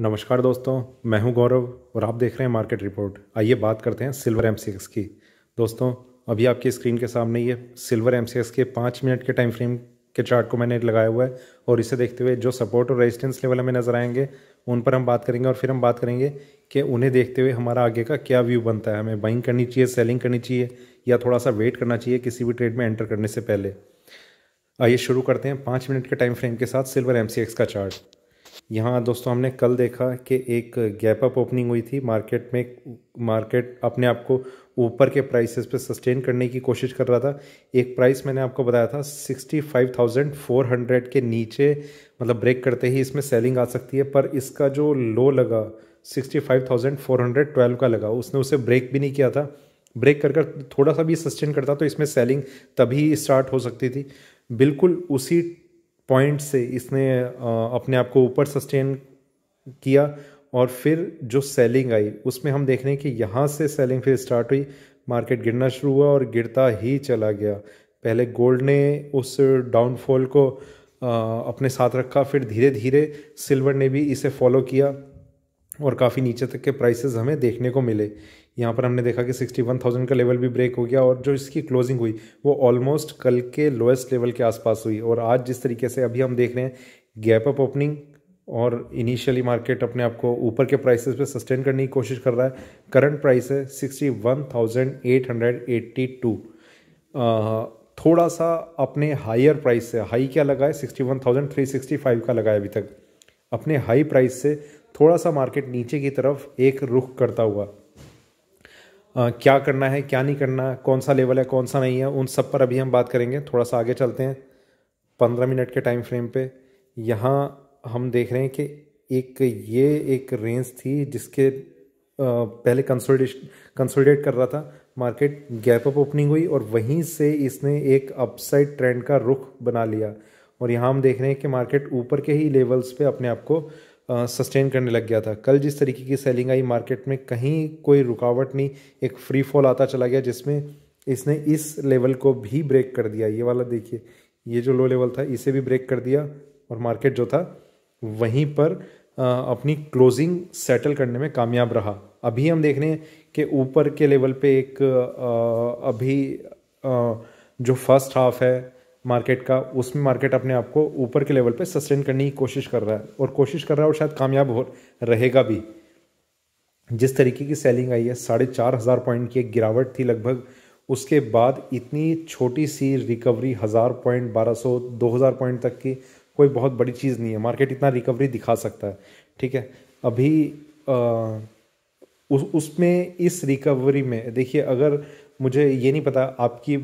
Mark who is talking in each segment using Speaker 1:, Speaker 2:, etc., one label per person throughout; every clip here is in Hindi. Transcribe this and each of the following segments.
Speaker 1: नमस्कार दोस्तों मैं हूं गौरव और आप देख रहे हैं मार्केट रिपोर्ट आइए बात करते हैं सिल्वर एम की दोस्तों अभी आपकी स्क्रीन के सामने ये सिल्वर एम के पाँच मिनट के टाइम फ्रेम के चार्ट को मैंने लगाया हुआ है और इसे देखते हुए जो सपोर्ट और रेजिस्टेंस लेवल हमें नज़र आएंगे उन पर हम बात करेंगे और फिर हम बात करेंगे कि उन्हें देखते हुए हमारा आगे का क्या व्यू बनता है हमें बाइंग करनी चाहिए सेलिंग करनी चाहिए या थोड़ा सा वेट करना चाहिए किसी भी ट्रेड में एंटर करने से पहले आइए शुरू करते हैं पाँच मिनट के टाइम फ्रेम के साथ सिल्वर एम का चार्ट यहाँ दोस्तों हमने कल देखा कि एक गैप अप ओपनिंग हुई थी मार्केट में मार्केट अपने आप को ऊपर के प्राइसेस पे सस्टेन करने की कोशिश कर रहा था एक प्राइस मैंने आपको बताया था 65,400 के नीचे मतलब ब्रेक करते ही इसमें सेलिंग आ सकती है पर इसका जो लो लगा 65,412 का लगा उसने उसे ब्रेक भी नहीं किया था ब्रेक कर कर थोड़ा सा भी सस्टेन करता तो इसमें सेलिंग तभी स्टार्ट हो सकती थी बिल्कुल उसी पॉइंट से इसने अपने आप को ऊपर सस्टेन किया और फिर जो सेलिंग आई उसमें हम देख रहे हैं कि यहाँ से सेलिंग फिर स्टार्ट हुई मार्केट गिरना शुरू हुआ और गिरता ही चला गया पहले गोल्ड ने उस डाउनफॉल को अपने साथ रखा फिर धीरे धीरे सिल्वर ने भी इसे फॉलो किया और काफ़ी नीचे तक के प्राइसेस हमें देखने को मिले यहाँ पर हमने देखा कि 61,000 का लेवल भी ब्रेक हो गया और जो इसकी क्लोजिंग हुई वो ऑलमोस्ट कल के लोएस्ट लेवल के आसपास हुई और आज जिस तरीके से अभी हम देख रहे हैं गैप अप ओपनिंग और इनिशियली मार्केट अपने आप को ऊपर के प्राइसेस पे सस्टेन करने की कोशिश कर रहा है करंट प्राइस है टू थोड़ा सा अपने हायर प्राइस से हाई क्या लगा है फाइव का लगा है अभी तक अपने हाई प्राइस से थोड़ा सा मार्केट नीचे की तरफ एक रुख करता हुआ आ, क्या करना है क्या नहीं करना कौन सा लेवल है कौन सा नहीं है उन सब पर अभी हम बात करेंगे थोड़ा सा आगे चलते हैं पंद्रह मिनट के टाइम फ्रेम पे यहाँ हम देख रहे हैं कि एक ये एक रेंज थी जिसके पहले कंसोलिडेशन कंसोलिडेट कर रहा था मार्केट गैप अप ओपनिंग हुई और वहीं से इसने एक अपसाइड ट्रेंड का रुख बना लिया और यहाँ हम देख रहे हैं कि मार्केट ऊपर के ही लेवल्स पे अपने आप को सस्टेन करने लग गया था कल जिस तरीके की सेलिंग आई मार्केट में कहीं कोई रुकावट नहीं एक फ्री फॉल आता चला गया जिसमें इसने इस लेवल को भी ब्रेक कर दिया ये वाला देखिए ये जो लो लेवल था इसे भी ब्रेक कर दिया और मार्केट जो था वहीं पर अपनी क्लोजिंग सेटल करने में कामयाब रहा अभी हम देख रहे हैं कि ऊपर के लेवल पे एक अभी जो फर्स्ट हाफ है मार्केट का उसमें मार्केट अपने आप को ऊपर के लेवल पे सस्टेन करने की कोशिश कर रहा है और कोशिश कर रहा है और शायद कामयाब हो रहेगा भी जिस तरीके की सेलिंग आई है साढ़े चार हज़ार पॉइंट की एक गिरावट थी लगभग उसके बाद इतनी छोटी सी रिकवरी हज़ार पॉइंट बारह सौ दो हज़ार पॉइंट तक की कोई बहुत बड़ी चीज़ नहीं है मार्केट इतना रिकवरी दिखा सकता है ठीक है अभी आ, उस उसमें इस रिकवरी में देखिए अगर मुझे ये नहीं पता आपकी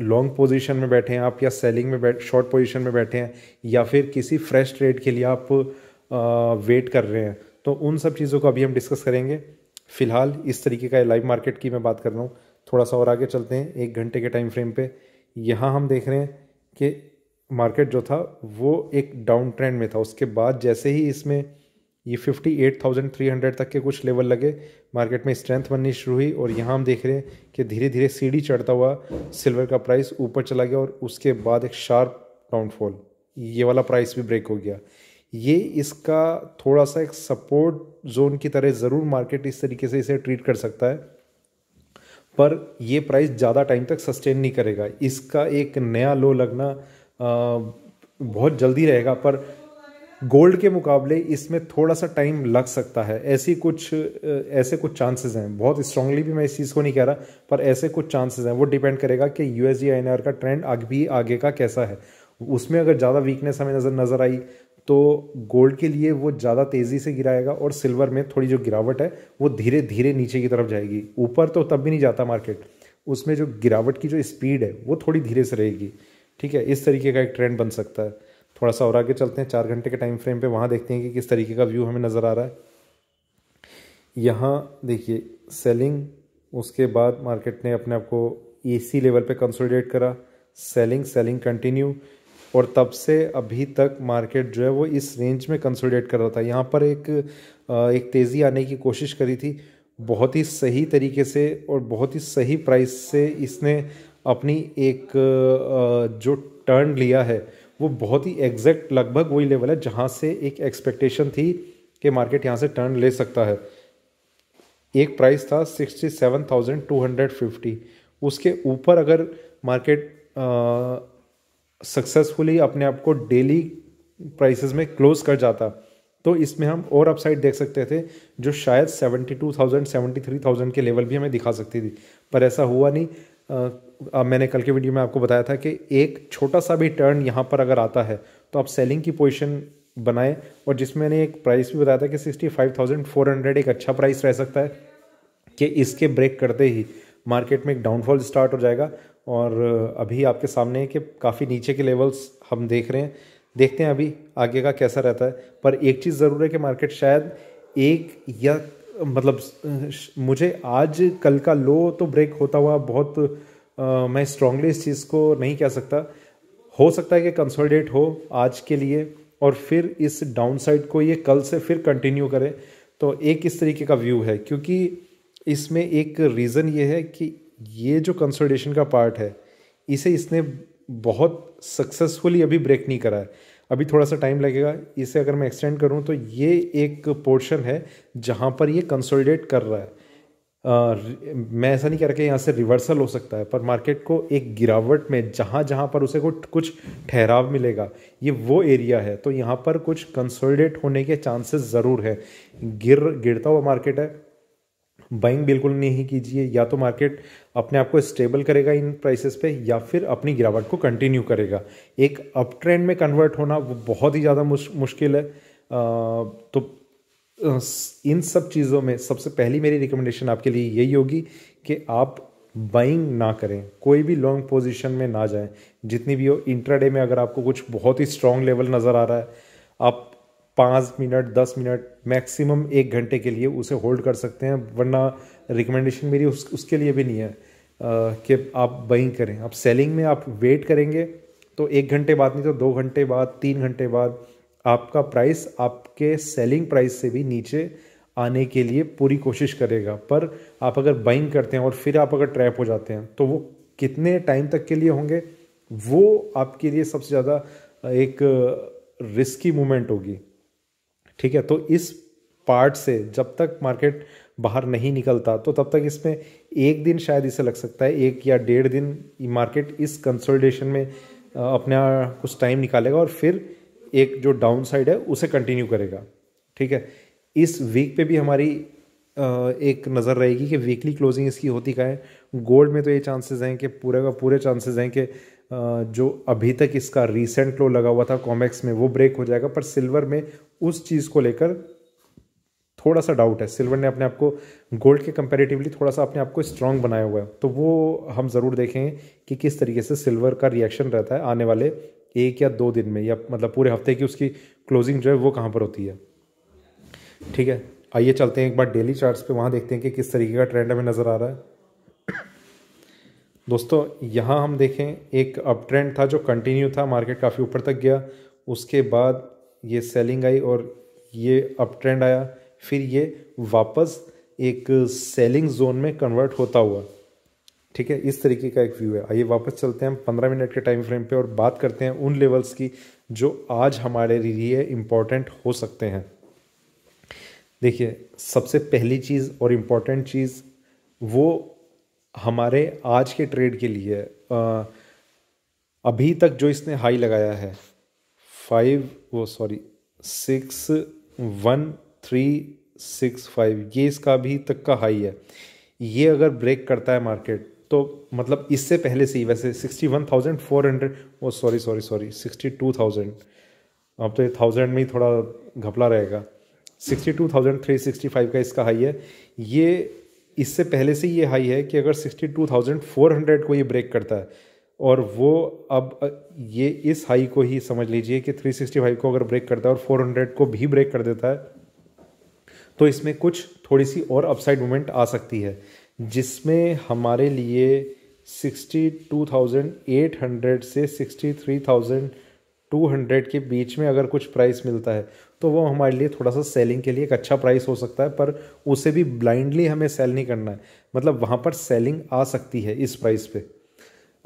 Speaker 1: लॉन्ग पोजीशन में बैठे हैं आप या सेलिंग में बैठ शॉर्ट पोजीशन में बैठे हैं या फिर किसी फ्रेश ट्रेड के लिए आप वेट कर रहे हैं तो उन सब चीज़ों को अभी हम डिस्कस करेंगे फ़िलहाल इस तरीके का लाइव मार्केट की मैं बात कर रहा हूँ थोड़ा सा और आगे चलते हैं एक घंटे के टाइम फ्रेम पर यहाँ हम देख रहे हैं कि मार्केट जो था वो एक डाउन ट्रेंड में था उसके बाद जैसे ही इसमें ये fifty eight thousand three hundred तक के कुछ लेवल लगे मार्केट में स्ट्रेंथ बननी शुरू हुई और यहाँ हम देख रहे हैं कि धीरे धीरे सीढ़ी चढ़ता हुआ सिल्वर का प्राइस ऊपर चला गया और उसके बाद एक शार्प डाउनफॉल ये वाला प्राइस भी ब्रेक हो गया ये इसका थोड़ा सा एक सपोर्ट जोन की तरह ज़रूर मार्केट इस तरीके से इसे ट्रीट कर सकता है पर यह प्राइस ज़्यादा टाइम तक सस्टेन नहीं करेगा इसका एक नया लो लगना बहुत जल्दी रहेगा पर गोल्ड के मुकाबले इसमें थोड़ा सा टाइम लग सकता है ऐसी कुछ ऐसे कुछ चांसेस हैं बहुत स्ट्रांगली भी मैं इस चीज़ को नहीं कह रहा पर ऐसे कुछ चांसेस हैं वो डिपेंड करेगा कि यू एस का ट्रेंड आगे भी आगे का कैसा है उसमें अगर ज़्यादा वीकनेस हमें नज़र नज़र आई तो गोल्ड के लिए वो ज़्यादा तेज़ी से गिराएगा और सिल्वर में थोड़ी जो गिरावट है वो धीरे धीरे नीचे की तरफ जाएगी ऊपर तो तब भी नहीं जाता मार्केट उसमें जो गिरावट की जो स्पीड है वो थोड़ी धीरे से रहेगी ठीक है इस तरीके का एक ट्रेंड बन सकता है थोड़ा सा और आगे चलते हैं चार घंटे के टाइम फ्रेम पे वहाँ देखते हैं कि किस तरीके का व्यू हमें नज़र आ रहा है यहाँ देखिए सेलिंग उसके बाद मार्केट ने अपने आप को ए लेवल पे कंसोलिडेट करा सेलिंग सेलिंग कंटिन्यू और तब से अभी तक मार्केट जो है वो इस रेंज में कंसोलिडेट कर रहा था यहाँ पर एक एक तेज़ी आने की कोशिश करी थी बहुत ही सही तरीके से और बहुत ही सही प्राइस से इसने अपनी एक जो टर्न लिया है वो बहुत ही एग्जैक्ट लगभग वही लेवल है जहाँ से एक एक्सपेक्टेशन थी कि मार्केट यहाँ से टर्न ले सकता है एक प्राइस था sixty seven thousand two hundred fifty उसके ऊपर अगर मार्केट सक्सेसफुली अपने आप को डेली प्राइसेस में क्लोज कर जाता तो इसमें हम और अपसाइड देख सकते थे जो शायद seventy two thousand seventy three thousand के लेवल भी हमें दिखा सकती थी पर ऐसा हुआ नहीं मैंने कल के वीडियो में आपको बताया था कि एक छोटा सा भी टर्न यहाँ पर अगर आता है तो आप सेलिंग की पोजिशन बनाएं और जिसमें मैंने एक प्राइस भी बताया था कि sixty five thousand four hundred एक अच्छा प्राइस रह सकता है कि इसके ब्रेक करते ही मार्केट में एक डाउनफॉल स्टार्ट हो जाएगा और अभी आपके सामने है कि काफ़ी नीचे के लेवल्स हम देख रहे हैं देखते हैं अभी आगे का कैसा रहता है पर एक चीज़ ज़रूर है कि मार्केट शायद एक या मतलब मुझे आज कल का लो तो ब्रेक होता हुआ बहुत मैं स्ट्रांगली इस चीज़ को नहीं कह सकता हो सकता है कि कंसोलिडेट हो आज के लिए और फिर इस डाउन साइड को ये कल से फिर कंटिन्यू करें तो एक इस तरीके का व्यू है क्योंकि इसमें एक रीज़न ये है कि ये जो कंसोलिडेशन का पार्ट है इसे इसने बहुत सक्सेसफुली अभी ब्रेक नहीं करा है अभी थोड़ा सा टाइम लगेगा इसे अगर मैं एक्सटेंड करूँ तो ये एक पोर्शन है जहाँ पर ये कंसोलिडेट कर रहा है मैं ऐसा नहीं कह रहा कि यहाँ से रिवर्सल हो सकता है पर मार्केट को एक गिरावट में जहाँ जहाँ पर उसे कुछ ठहराव मिलेगा ये वो एरिया है तो यहाँ पर कुछ कंसोलिडेट होने के चांसेस ज़रूर है गिर गिरता हुआ मार्केट है बाइंग बिल्कुल नहीं कीजिए या तो मार्केट अपने आप को स्टेबल करेगा इन प्राइसेस पे या फिर अपनी गिरावट को कंटिन्यू करेगा एक अप ट्रेंड में कन्वर्ट होना वो बहुत ही ज़्यादा मुश्किल है तो इन सब चीज़ों में सबसे पहली मेरी रिकमेंडेशन आपके लिए यही होगी कि आप बाइंग ना करें कोई भी लॉन्ग पोजीशन में ना जाएं जितनी भी हो इंट्राडे में अगर आपको कुछ बहुत ही स्ट्रॉन्ग लेवल नज़र आ रहा है आप पाँच मिनट दस मिनट मैक्सिमम एक घंटे के लिए उसे होल्ड कर सकते हैं वरना रिकमेंडेशन मेरी उस, उसके लिए भी नहीं है कि आप बाइंग करें आप सेलिंग में आप वेट करेंगे तो एक घंटे बाद नहीं तो दो घंटे बाद तीन घंटे बाद आपका प्राइस आपके सेलिंग प्राइस से भी नीचे आने के लिए पूरी कोशिश करेगा पर आप अगर बाइंग करते हैं और फिर आप अगर ट्रैप हो जाते हैं तो वो कितने टाइम तक के लिए होंगे वो आपके लिए सबसे ज़्यादा एक रिस्की मूवमेंट होगी ठीक है तो इस पार्ट से जब तक मार्केट बाहर नहीं निकलता तो तब तक इसमें एक दिन शायद इसे लग सकता है एक या डेढ़ दिन मार्केट इस कंसोलिडेशन में अपना कुछ टाइम निकालेगा और फिर एक जो डाउन साइड है उसे कंटिन्यू करेगा ठीक है इस वीक पे भी हमारी एक नज़र रहेगी कि वीकली क्लोजिंग इसकी होती क्या है गोल्ड में तो ये चांसेस हैं कि पूरे का पूरे चांसेस हैं कि जो अभी तक इसका रिसेंट लो लगा हुआ था कॉमेक्स में वो ब्रेक हो जाएगा पर सिल्वर में उस चीज़ को लेकर थोड़ा सा डाउट है सिल्वर ने अपने आप को गोल्ड के कंपेरेटिवली थोड़ा सा अपने आप को स्ट्रांग बनाया हुआ है तो वो हम ज़रूर देखेंगे कि किस तरीके से सिल्वर का रिएक्शन रहता है आने वाले एक या दो दिन में या मतलब पूरे हफ्ते की उसकी क्लोजिंग जो है वो कहाँ पर होती है ठीक है आइए चलते हैं एक बार डेली चार्ट्स पे वहाँ देखते हैं कि किस तरीके का ट्रेंड हमें नज़र आ रहा है दोस्तों यहाँ हम देखें एक अप ट्रेंड था जो कंटिन्यू था मार्केट काफ़ी ऊपर तक गया उसके बाद ये सेलिंग आई और ये अप ट्रेंड आया फिर ये वापस एक सेलिंग जोन में कन्वर्ट होता हुआ ठीक है इस तरीके का एक व्यू है आइए वापस चलते हैं हम पंद्रह मिनट के टाइम फ्रेम पे और बात करते हैं उन लेवल्स की जो आज हमारे लिए इम्पॉर्टेंट हो सकते हैं देखिए सबसे पहली चीज़ और इम्पॉर्टेंट चीज़ वो हमारे आज के ट्रेड के लिए अभी तक जो इसने हाई लगाया है फाइव वो sorry six one three six five ये इसका अभी तक का हाई है ये अगर ब्रेक करता है मार्केट तो मतलब इससे पहले से ही वैसे sixty one thousand four hundred वो sorry sorry sorry sixty two thousand अब तो ये थाउजेंड में ही थोड़ा घपला रहेगा sixty two thousand three sixty five का इसका हाई है ये इससे पहले से ये हाई है कि अगर sixty two thousand four hundred को ये ब्रेक करता है और वो अब ये इस हाई को ही समझ लीजिए कि थ्री सिक्सटी फाइव को अगर ब्रेक करता है और फोर हंड्रेड को भी ब्रेक कर देता है तो इसमें कुछ थोड़ी सी और अपसाइड मूवमेंट आ सकती है जिसमें हमारे लिए sixty two thousand eight hundred से sixty three thousand two hundred के बीच में अगर कुछ प्राइस मिलता है तो वो हमारे लिए थोड़ा सा सेलिंग के लिए एक अच्छा प्राइस हो सकता है पर उसे भी ब्लाइंडली हमें सेल नहीं करना है मतलब वहाँ पर सेलिंग आ सकती है इस प्राइस पे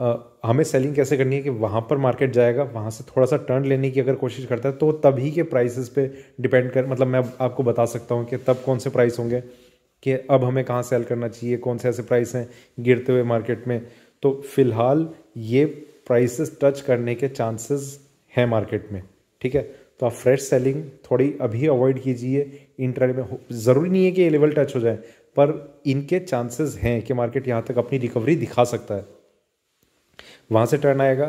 Speaker 1: आ, हमें सेलिंग कैसे करनी है कि वहाँ पर मार्केट जाएगा वहाँ से थोड़ा सा टर्न लेने की अगर कोशिश करता है तो तभी के प्राइसेस पे डिपेंड कर मतलब मैं आपको बता सकता हूँ कि तब कौन से प्राइस होंगे कि अब हमें कहाँ सेल करना चाहिए कौन से ऐसे प्राइस हैं गिरते हुए मार्केट में तो फिलहाल ये प्राइसेस टच करने के चांसेस हैं मार्केट में ठीक है तो आप फ्रेश सेलिंग थोड़ी अभी अवॉइड कीजिए इंटरनेट में ज़रूरी नहीं है कि ये लेवल टच हो जाए पर इनके चांसेस हैं कि मार्केट यहाँ तक अपनी रिकवरी दिखा सकता है वहाँ से टर्न आएगा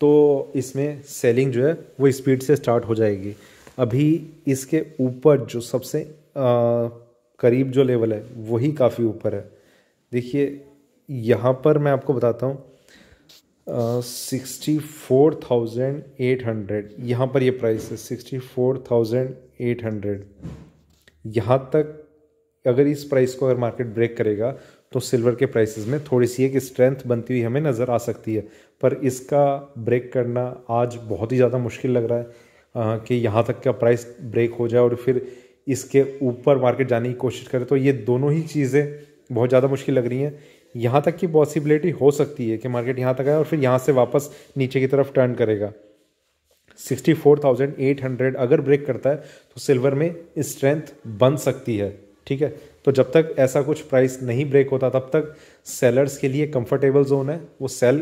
Speaker 1: तो इसमें सेलिंग जो है वो स्पीड से स्टार्ट हो जाएगी अभी इसके ऊपर जो सबसे आ, करीब जो लेवल है वही काफ़ी ऊपर है देखिए यहाँ पर मैं आपको बताता हूँ sixty four thousand eight hundred यहाँ पर ये प्राइस है sixty four thousand eight hundred यहाँ तक अगर इस प्राइस को अगर मार्केट ब्रेक करेगा तो सिल्वर के प्राइसेस में थोड़ी सी एक स्ट्रेंथ बनती हुई हमें नज़र आ सकती है पर इसका ब्रेक करना आज बहुत ही ज़्यादा मुश्किल लग रहा है कि यहाँ तक का प्राइस ब्रेक हो जाए और फिर इसके ऊपर मार्केट जाने की कोशिश करें तो ये दोनों ही चीज़ें बहुत ज़्यादा मुश्किल लग रही हैं यहाँ तक की पॉसिबिलिटी हो सकती है कि मार्केट यहाँ तक आए और फिर यहाँ से वापस नीचे की तरफ टर्न करेगा 64,800 अगर ब्रेक करता है तो सिल्वर में स्ट्रेंथ बन सकती है ठीक है तो जब तक ऐसा कुछ प्राइस नहीं ब्रेक होता तब तक सेलर्स के लिए कंफर्टेबल जोन है वो सेल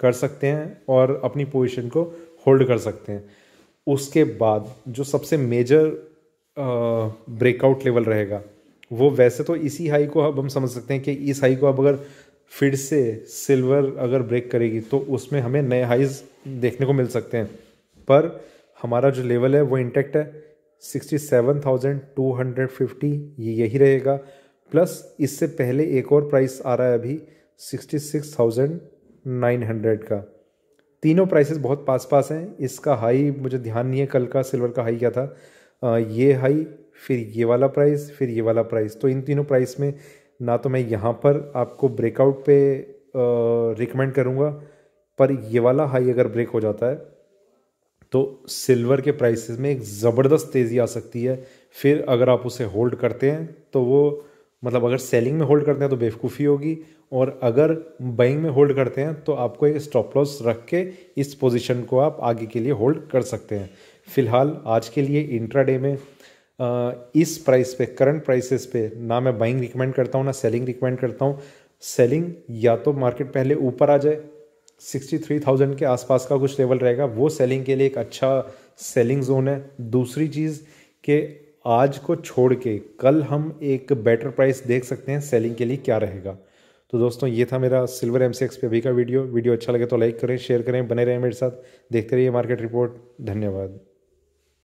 Speaker 1: कर सकते हैं और अपनी पोजीशन को होल्ड कर सकते हैं उसके बाद जो सबसे मेजर ब्रेकआउट लेवल रहेगा वो वैसे तो इसी हाई को अब हम समझ सकते हैं कि इस हाई को अब अगर फिर से सिल्वर अगर ब्रेक करेगी तो उसमें हमें नए हाइज देखने को मिल सकते हैं पर हमारा जो लेवल है वो इंटेक्ट है sixty seven thousand two hundred fifty ये यही रहेगा प्लस इससे पहले एक और प्राइस आ रहा है अभी sixty six thousand nine hundred का तीनों प्राइसेस बहुत पास पास हैं इसका हाई मुझे ध्यान नहीं है कल का सिल्वर का हाई क्या था ये हाई फिर ये वाला प्राइस फिर ये वाला प्राइस तो इन तीनों प्राइस में ना तो मैं यहाँ पर आपको ब्रेकआउट पे रिकमेंड करूँगा पर ये वाला हाई अगर ब्रेक हो जाता है तो सिल्वर के प्राइसेस में एक ज़बरदस्त तेज़ी आ सकती है फिर अगर आप उसे होल्ड करते हैं तो वो मतलब अगर सेलिंग में होल्ड करते हैं तो बेवकूफ़ी होगी और अगर बाइंग में होल्ड करते हैं तो आपको एक स्टॉप लॉस रख के इस पोजीशन को आप आगे के लिए होल्ड कर सकते हैं फ़िलहाल आज के लिए इंट्राडे में इस प्राइस पे करंट प्राइसेस पे ना मैं बाइंग रिकमेंड करता हूँ ना सेलिंग रिकमेंड करता हूँ सेलिंग या तो मार्केट पहले ऊपर आ जाए 63,000 के आसपास का कुछ लेवल रहेगा वो सेलिंग के लिए एक अच्छा सेलिंग जोन है दूसरी चीज़ के आज को छोड़ के कल हम एक बेटर प्राइस देख सकते हैं सेलिंग के लिए क्या रहेगा तो दोस्तों ये था मेरा सिल्वर एम पे अभी का वीडियो वीडियो अच्छा लगे तो लाइक करें शेयर करें बने रहें मेरे साथ देखते रहिए मार्केट रिपोर्ट धन्यवाद